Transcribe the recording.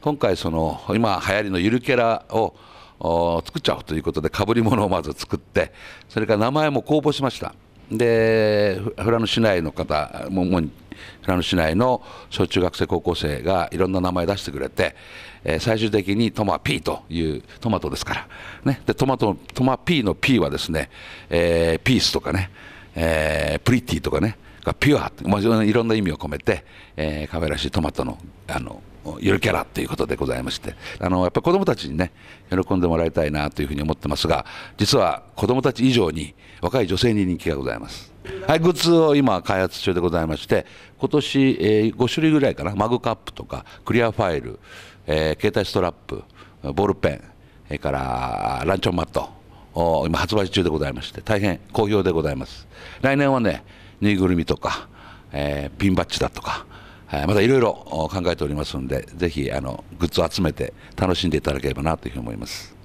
今回その今流行りのゆるキャラを作っちゃおうということでかぶり物をまず作ってそれから名前も公募しましたで富良野市内の方も言、フラン市内の小中学生高校生がいろんな名前出してくれて、え最終的にトマピーというトマトですから、ね、でトマトトマーのーはですね、えー、ピースとかね、えー、プリティとかねがピュア、まあ、いろんな意味を込めて、えー、可愛らしいトマトのあのゆるキャラということでございましてあのやっぱり子どもたちにね喜んでもらいたいなというふうに思ってますが実は子どもたち以上に若い女性に人気がございます。はい、グッズを今開発中でございまして今年、えー、5種類ぐらいかなマグカップとかクリアファイル、えー、携帯ストラップボールペンそれからランチョンマットを今発売中でございまして大変好評でございます来年はねぬいぐるみとか、えー、ピンバッジだとかはい、まだいろいろ考えておりますので、ぜひあのグッズを集めて楽しんでいただければなというふうに思います。